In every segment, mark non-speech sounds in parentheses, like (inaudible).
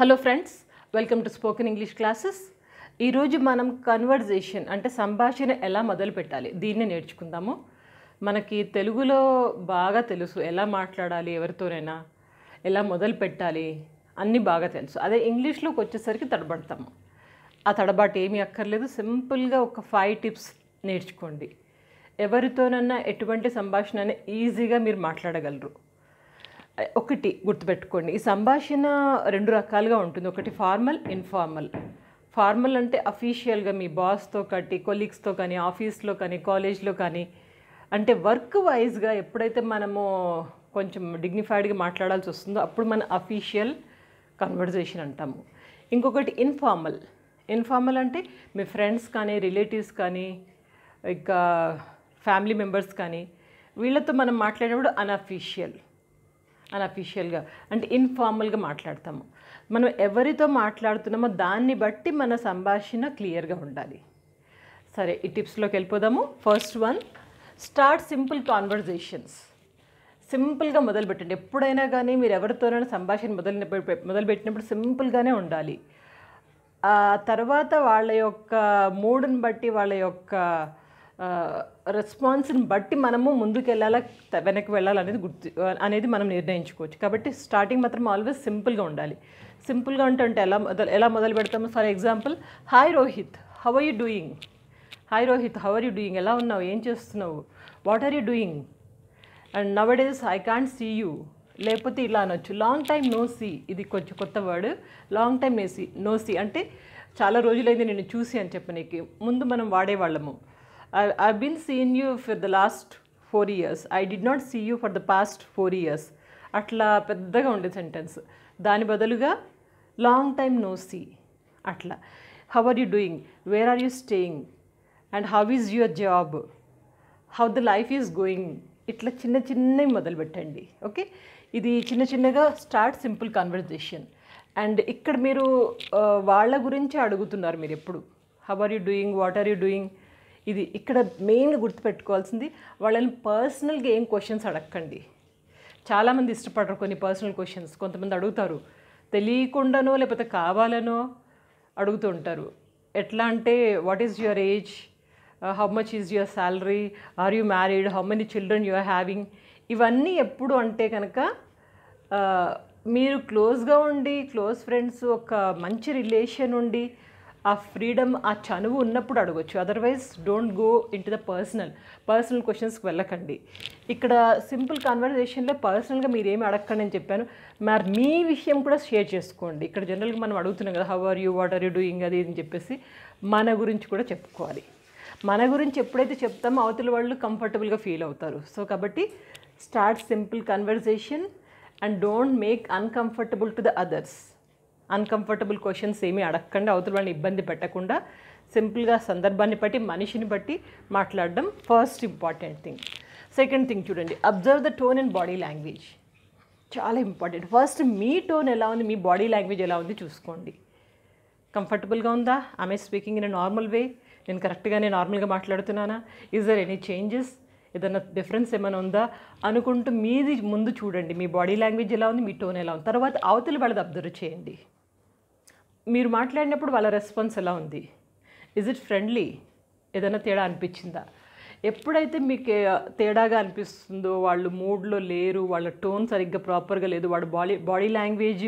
hello friends welcome to spoken English classes ఈరోజు మనం conversation అంటే సంభాషణ ఎలా మొదలు పెట్టాలి దీన్ని నేర్చుకుందాము మనకి తెలుగులో బాగా తెలుసు ఎలా మాట్లాడాలి ఎవరితోనైనా ఎలా మొదలు పెట్టాలి అన్నీ బాగా తెలుసు అదే ఇంగ్లీష్లోకి వచ్చేసరికి తడబడతాము ఆ తడబాటు ఏమీ అక్కర్లేదు సింపుల్గా ఒక ఫైవ్ టిప్స్ నేర్చుకోండి ఎవరితోనన్నా ఎటువంటి సంభాషణ ఈజీగా మీరు మాట్లాడగలరు ఒకటి గుర్తుపెట్టుకోండి ఈ సంభాషణ రెండు రకాలుగా ఉంటుంది ఒకటి ఫార్మల్ ఇన్ఫార్మల్ ఫార్మల్ అంటే అఫీషియల్గా మీ బాస్తో కట్టి కొలీగ్స్తో కానీ ఆఫీస్లో కానీ కాలేజ్లో కానీ అంటే వర్క్ వైజ్గా ఎప్పుడైతే మనము కొంచెం డిగ్నిఫైడ్గా మాట్లాడాల్సి వస్తుందో అప్పుడు మన అఫీషియల్ కన్వర్జేషన్ అంటాము ఇంకొకటి ఇన్ఫార్మల్ ఇన్ఫార్మల్ అంటే మీ ఫ్రెండ్స్ కానీ రిలేటివ్స్ కానీ ఇంకా ఫ్యామిలీ మెంబర్స్ కానీ వీళ్ళతో మనం మాట్లాడినప్పుడు అన్అఫీషియల్ అన్అఫీషియల్గా అంటే ఇన్ఫార్మల్గా మాట్లాడతాము మనం ఎవరితో మాట్లాడుతున్నామో దాన్ని బట్టి మన సంభాషణ క్లియర్గా ఉండాలి సరే ఈ టిప్స్లోకి వెళ్ళిపోదాము first one start simple conversations సింపుల్గా మొదలుపెట్టండి ఎప్పుడైనా కానీ మీరు ఎవరితోనైనా సంభాషణ మొదలు మొదలుపెట్టినప్పుడు సింపుల్గానే ఉండాలి తర్వాత వాళ్ళ యొక్క మూడుని బట్టి వాళ్ళ యొక్క రెస్పాన్స్ని బట్టి మనము ముందుకు వెళ్ళాలా వెనక్కి వెళ్ళాలనేది గుర్తు అనేది మనం నిర్ణయించుకోవచ్చు కాబట్టి స్టార్టింగ్ మాత్రం ఆల్వేస్ సింపుల్గా ఉండాలి సింపుల్గా ఉంటుంటే ఎలా మొదలు ఎలా మొదలు పెడతాము for example hi Rohit how are you doing hi Rohit how are you doing ఎలా ఉన్నావు ఏం చేస్తున్నావు what are you doing and నవడ్ ఐ కాంట్ సీ యూ లేకపోతే ఇలా అనొచ్చు లాంగ్ టైం నో సీ ఇది కొంచెం కొత్త word long time no see no see అంటే చాలా రోజులైంది నేను చూసి అని చెప్పనీకి ముందు మనం వాడేవాళ్ళము I been seen you for the last four years I did not see you for the past four years అట్లా పెద్దగా ఉండే సెంటెన్స్ దాని బదులుగా లాంగ్ టైమ్ నో సీ అట్లా how are you doing where are you staying and how is your job how the life is going ఇట్లా చిన్న చిన్నవి మొదలుపెట్టండి okay ఇది చిన్న చిన్నగా స్టార్ట్ సింపుల్ కన్వర్జేషన్ అండ్ ఇక్కడ మీరు uh, వాళ్ళ గురించి అడుగుతున్నారు మీరు ఎప్పుడు how are you doing what are you doing ఇది ఇక్కడ మెయిన్గా గుర్తుపెట్టుకోవాల్సింది వాళ్ళని పర్సనల్గా ఏం క్వశ్చన్స్ అడగండి చాలామంది ఇష్టపడరు కొన్ని పర్సనల్ క్వశ్చన్స్ కొంతమంది అడుగుతారు తెలియకుండానో లేకపోతే కావాలనో అడుగుతూ ఉంటారు ఎట్లా అంటే what is your age how much is your salary are you married how many children you are having ఇవన్నీ ఎప్పుడు అంటే కనుక uh, మీరు క్లోజ్గా ఉండి క్లోజ్ ఫ్రెండ్స్ ఒక మంచి రిలేషన్ ఉండి ఆ ఫ్రీడమ్ ఆ చనువు ఉన్నప్పుడు అడగొచ్చు otherwise don't go in to the personal personal క్వశ్చన్స్కి వెళ్ళకండి ఇక్కడ సింపుల్ కాన్వర్జేషన్లో పర్సనల్గా మీరు ఏమి అడగకండి అని చెప్పాను మరి మీ విషయం కూడా షేర్ చేసుకోండి ఇక్కడ జనరల్గా మనం అడుగుతున్నాం కదా how are you what are you doing అది అని చెప్పేసి మన గురించి కూడా చెప్పుకోవాలి మన గురించి ఎప్పుడైతే చెప్తామో అవతల వాళ్ళు కంఫర్టబుల్గా ఫీల్ అవుతారు సో కాబట్టి start simple conversation and don't make uncomfortable to the others uncomfortable questions ఏమీ అడగకుండా అవతల వాళ్ళని ఇబ్బంది పెట్టకుండా సింపుల్గా సందర్భాన్ని బట్టి మనిషిని బట్టి మాట్లాడడం first important thing second thing చూడండి observe the tone and body language చాలా ఇంపార్టెంట్ ఫస్ట్ మీ టోన్ ఎలా ఉంది మీ బాడీ లాంగ్వేజ్ ఎలా ఉంది చూసుకోండి కంఫర్టబుల్గా ఉందా ఆమె స్పీకింగ్ ఇన్ నార్మల్ వే నేను కరెక్ట్గానే నార్మల్గా మాట్లాడుతున్నానా ఈజ్ దర్ ఎనీ చేంజెస్ ఏదైనా డిఫరెన్స్ ఏమైనా ఉందా అనుకుంటూ మీది ముందు చూడండి మీ బాడీ లాంగ్వేజ్ ఎలా ఉంది మీ టోన్ ఎలా ఉంది తర్వాత అవతల వాళ్ళది అబ్జర్వ్ చేయండి మీరు మాట్లాడినప్పుడు వాళ్ళ రెస్పాన్స్ ఎలా ఉంది ఇజ్ ఇట్ ఫ్రెండ్లీ ఏదైనా తేడా అనిపించిందా ఎప్పుడైతే మీకు తేడాగా అనిపిస్తుందో వాళ్ళు మూడ్లో లేరు వాళ్ళ టోన్ సరిగ్గా ప్రాపర్గా లేదు వాడు బాడీ బాడీ లాంగ్వేజ్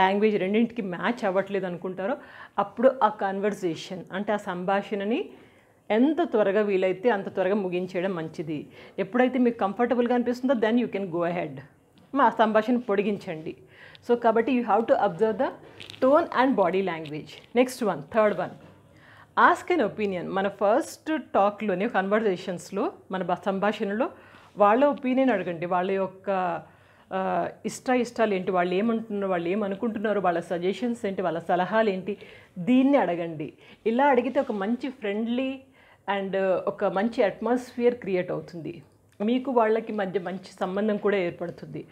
లాంగ్వేజ్ రెండింటికి మ్యాచ్ అవ్వట్లేదు అనుకుంటారో అప్పుడు ఆ కన్వర్సేషన్ అంటే ఆ సంభాషణని ఎంత త్వరగా వీలైతే అంత త్వరగా ముగించేయడం మంచిది ఎప్పుడైతే మీకు కంఫర్టబుల్గా అనిపిస్తుందో then you can go ahead మా సంభాషణ పొడిగించండి సో కాబట్టి you have to observe the tone and body language next one third one ask an opinion మన ఫస్ట్ టాక్లోనే కన్వర్జేషన్స్లో మన సంభాషణలో వాళ్ళ ఒపీనియన్ అడగండి వాళ్ళ యొక్క ఇష్ట ఇష్టాలు ఏంటి వాళ్ళు ఏమంటున్నారు వాళ్ళు ఏమనుకుంటున్నారు వాళ్ళ సజెషన్స్ ఏంటి వాళ్ళ సలహాలు ఏంటి దీన్ని అడగండి ఇలా అడిగితే ఒక మంచి ఫ్రెండ్లీ అండ్ ఒక మంచి అట్మాస్ఫియర్ క్రియేట్ అవుతుంది మీకు వాళ్ళకి మధ్య మంచి సంబంధం కూడా ఏర్పడుతుంది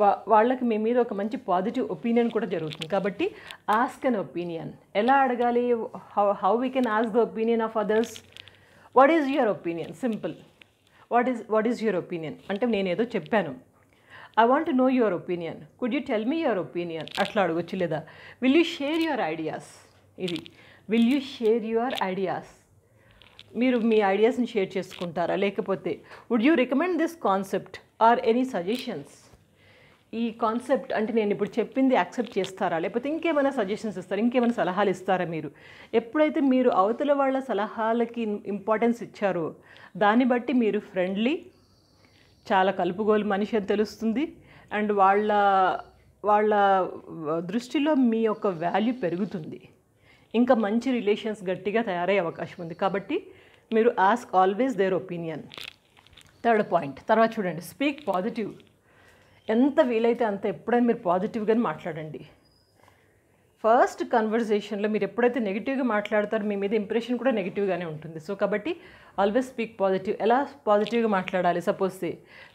వా వాళ్ళకి మీ మీద ఒక మంచి పాజిటివ్ ఒపీనియన్ కూడా జరుగుతుంది కాబట్టి ఆస్క్ అన్ ఒపీనియన్ ఎలా అడగాలి how how we can ask the opinion of others what is your opinion simple what is what is your opinion అంటే నేనేదో చెప్పాను I want know your opinion could you tell me your opinion అట్లా అడగొచ్చు లేదా will you share your ideas ఇది will you share your ideas మీరు మీ ఐడియాస్ని షేర్ చేసుకుంటారా లేకపోతే would you recommend this concept or any suggestions ఈ కాన్సెప్ట్ అంటే నేను ఇప్పుడు చెప్పింది యాక్సెప్ట్ చేస్తారా లేకపోతే ఇంకేమైనా సజెషన్స్ ఇస్తారా ఇంకేమైనా సలహాలు ఇస్తారా మీరు ఎప్పుడైతే మీరు అవతల వాళ్ళ సలహాలకి ఇంపార్టెన్స్ ఇచ్చారో దాన్ని బట్టి మీరు ఫ్రెండ్లీ చాలా కలుపుగోలు మనిషి అని తెలుస్తుంది అండ్ వాళ్ళ వాళ్ళ దృష్టిలో మీ యొక్క వాల్యూ పెరుగుతుంది ఇంకా మంచి రిలేషన్స్ గట్టిగా తయారయ్యే అవకాశం ఉంది కాబట్టి మీరు ask always their opinion third point తర్వాత చూడండి స్పీక్ పాజిటివ్ ఎంత వీలైతే అంత ఎప్పుడైనా మీరు పాజిటివ్గానే మాట్లాడండి ఫస్ట్ కన్వర్జేషన్లో మీరు ఎప్పుడైతే నెగిటివ్గా మాట్లాడతారో మీ మీద ఇంప్రెషన్ కూడా నెగిటివ్గానే ఉంటుంది సో కాబట్టి ఆల్వేస్ స్పీక్ పాజిటివ్ ఎలా పాజిటివ్గా మాట్లాడాలి సపోజ్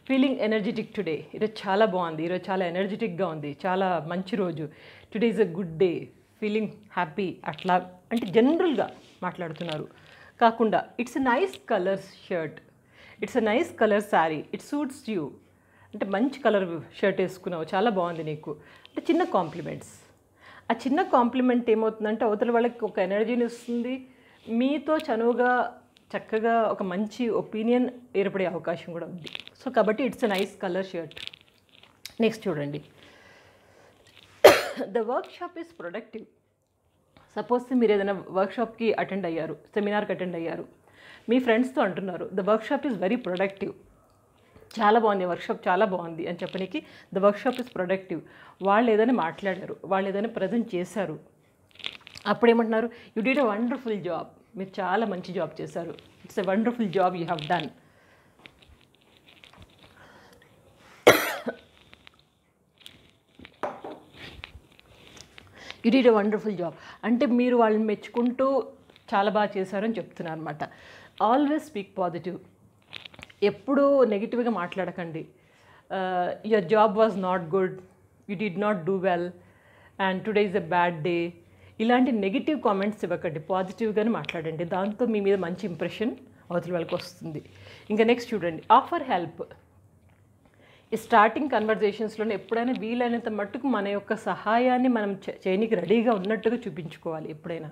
ఫీలింగ్ ఎనర్జెటిక్ టుడే ఈరోజు చాలా బాగుంది ఈరోజు చాలా ఎనర్జెటిక్గా ఉంది చాలా మంచి రోజు today is a good day feeling happy అట్లా అంటే జనరల్గా మాట్లాడుతున్నారు కాకుండా it's a nice colour shirt it's a nice colour sari it suits you అంటే మంచి కలర్ షర్ట్ వేసుకున్నావు చాలా బాగుంది నీకు అంటే చిన్న కాంప్లిమెంట్స్ ఆ చిన్న కాంప్లిమెంట్ ఏమవుతుందంటే అవతల వాళ్ళకి ఒక ఎనర్జీని ఇస్తుంది మీతో చనువుగా చక్కగా ఒక మంచి ఒపీనియన్ ఏర్పడే అవకాశం కూడా ఉంది సో కాబట్టి it's a nice colour shirt next చూడండి (coughs) the workshop is productive suppose మీరు ఏదైనా వర్క్షాప్కి అటెండ్ అయ్యారు సెమినార్కి అటెండ్ అయ్యారు మీ ఫ్రెండ్స్తో అంటున్నారు the workshop is very productive చాలా బాగుంది వర్క్షాప్ చాలా బాగుంది అని చెప్పడానికి ద వర్క్షాప్ ఇస్ ప్రొడక్టివ్ వాళ్ళు ఏదైనా మాట్లాడారు వాళ్ళు ఏదైనా ప్రజెంట్ చేశారు అప్పుడు ఏమంటున్నారు you did a wonderful job మీరు చాలా మంచి జాబ్ చేశారు it's a wonderful job you have done you did a wonderful job అంటే మీరు వాళ్ళని మెచ్చుకుంటూ చాలా బాగా చేశారని చెప్తున్నారు అనమాట ఆల్వేస్ స్పీక్ పాజిటివ్ ఎప్పుడూ నెగిటివ్గా మాట్లాడకండి your job was not good you did not do well and today is a bad day ఇలాంటి నెగిటివ్ కామెంట్స్ ఇవ్వకండి పాజిటివ్గానే మాట్లాడండి దాంతో మీ మీద మంచి ఇంప్రెషన్ అవతల వాళ్ళకి వస్తుంది ఇంకా నెక్స్ట్ చూడండి ఆఫర్ హెల్ప్ ఈ స్టార్టింగ్ కన్వర్జేషన్స్లోనే ఎప్పుడైనా వీలైనంత మట్టుకు మన యొక్క సహాయాన్ని మనం చేయనికి రెడీగా ఉన్నట్టుగా చూపించుకోవాలి ఎప్పుడైనా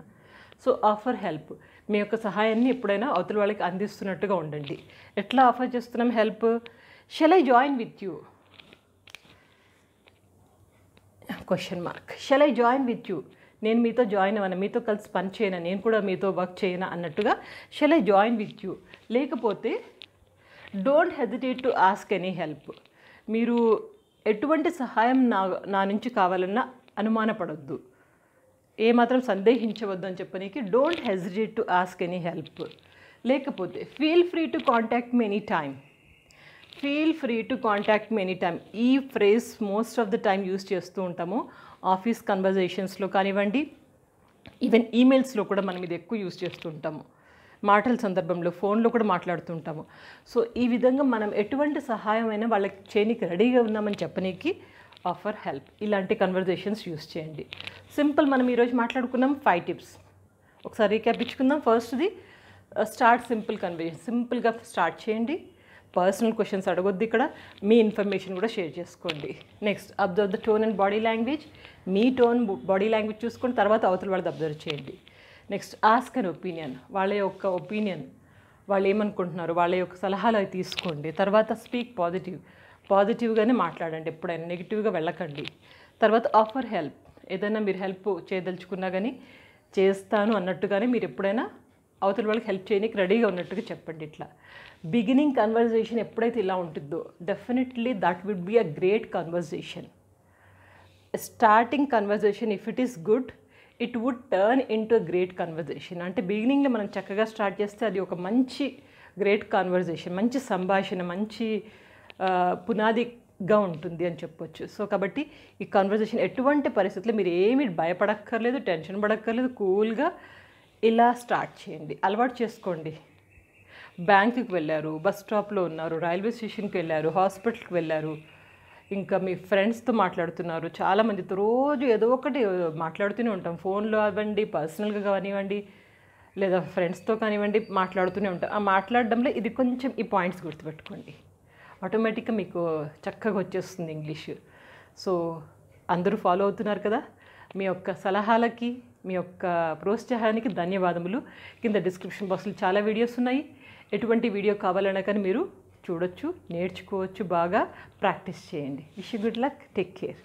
సో ఆఫర్ హెల్ప్ మీ యొక్క సహాయాన్ని ఎప్పుడైనా అవతల వాళ్ళకి అందిస్తున్నట్టుగా ఉండండి ఎట్లా ఆఫర్ చేస్తున్నాం help shall I join with you question mark shall I join with you నేను మీతో జాయిన్ అవ్వను మీతో కలిసి పని చేయను నేను కూడా మీతో వర్క్ చేయను అన్నట్టుగా shall I join with you లేకపోతే don't hesitate to ask any help మీరు ఎటువంటి సహాయం నా నా నుంచి కావాలన్నా అనుమానపడద్దు ఏమాత్రం సందేహించవద్దని చెప్పనీకి don't hesitate to ask any help లేకపోతే feel free to contact me any time feel free to contact me any time ఈ phrase most of the time use చేస్తూ ఉంటాము ఆఫీస్ కన్వర్జేషన్స్లో కానివ్వండి ఈవెన్ ఈమెయిల్స్లో కూడా మనం ఇది ఎక్కువ యూస్ చేస్తూ ఉంటాము మాటల సందర్భంలో ఫోన్లో కూడా మాట్లాడుతుంటాము సో ఈ విధంగా మనం ఎటువంటి సహాయమైనా వాళ్ళకి చేయనికి రెడీగా ఉన్నామని చెప్పనీకి ఆఫర్ హెల్ప్ ఇలాంటి కన్వర్జేషన్స్ యూస్ చేయండి సింపుల్ మనం ఈరోజు మాట్లాడుకున్నాం ఫైవ్ టిప్స్ ఒకసారి రీక్యాపించుకుందాం ఫస్ట్ది స్టార్ట్ సింపుల్ కన్వర్జేషన్ సింపుల్గా స్టార్ట్ చేయండి పర్సనల్ క్వశ్చన్స్ అడగొద్దు ఇక్కడ మీ ఇన్ఫర్మేషన్ కూడా షేర్ చేసుకోండి next observe the tone and body language మీ టోన్ బాడీ లాంగ్వేజ్ చూసుకొని తర్వాత అవతల వాళ్ళది అబ్జర్వ్ చేయండి నెక్స్ట్ ఆస్క్ అన్ ఒపీనియన్ వాళ్ళ యొక్క ఒపీనియన్ వాళ్ళు ఏమనుకుంటున్నారు వాళ్ళ యొక్క సలహాలు అవి తీసుకోండి తర్వాత స్పీక్ పాజిటివ్ పాజిటివ్గానే మాట్లాడండి ఎప్పుడైనా నెగిటివ్గా వెళ్ళకండి తర్వాత ఆఫర్ హెల్ప్ ఏదైనా మీరు హెల్ప్ చేయదలుచుకున్నా కానీ చేస్తాను అన్నట్టుగానే మీరు ఎప్పుడైనా అవతల వాళ్ళకి హెల్ప్ చేయడానికి రెడీగా ఉన్నట్టుగా చెప్పండి ఇట్లా బిగినింగ్ కన్వర్జేషన్ ఎప్పుడైతే ఇలా ఉంటుందో definitely that would be a great conversation starting conversation if it is good it would turn into great conversation అంటే బిగినింగ్లో మనం చక్కగా స్టార్ట్ చేస్తే అది ఒక మంచి గ్రేట్ కాన్వర్జేషన్ మంచి సంభాషణ మంచి పునాదిగా ఉంటుంది అని చెప్పొచ్చు సో కాబట్టి ఈ కాన్వర్జేషన్ ఎటువంటి పరిస్థితుల్లో మీరు ఏమి భయపడక్కర్లేదు టెన్షన్ పడక్కర్లేదు కూల్గా ఇలా స్టార్ట్ చేయండి అలవాటు చేసుకోండి బ్యాంకుకి వెళ్ళారు బస్ స్టాప్లో ఉన్నారు రైల్వే స్టేషన్కి వెళ్ళారు హాస్పిటల్కి వెళ్ళారు ఇంకా మీ ఫ్రెండ్స్తో మాట్లాడుతున్నారు చాలామందితో రోజు ఏదో ఒకటి మాట్లాడుతూనే ఉంటాం ఫోన్లో అవ్వండి పర్సనల్గా కానివ్వండి లేదా ఫ్రెండ్స్తో కానివ్వండి మాట్లాడుతూనే ఉంటాం ఆ మాట్లాడడంలో ఇది కొంచెం ఈ పాయింట్స్ గుర్తుపెట్టుకోండి ఆటోమేటిక్గా మీకు చక్కగా వచ్చేస్తుంది ఇంగ్లీష్ సో అందరూ ఫాలో అవుతున్నారు కదా మీ యొక్క సలహాలకి మీ యొక్క ప్రోత్సాహానికి ధన్యవాదములు కింద డిస్క్రిప్షన్ బాక్స్లో చాలా వీడియోస్ ఉన్నాయి ఎటువంటి వీడియో కావాలన్నా కానీ మీరు చూడొచ్చు నేర్చుకోవచ్చు బాగా ప్రాక్టీస్ చేయండి wish good luck take care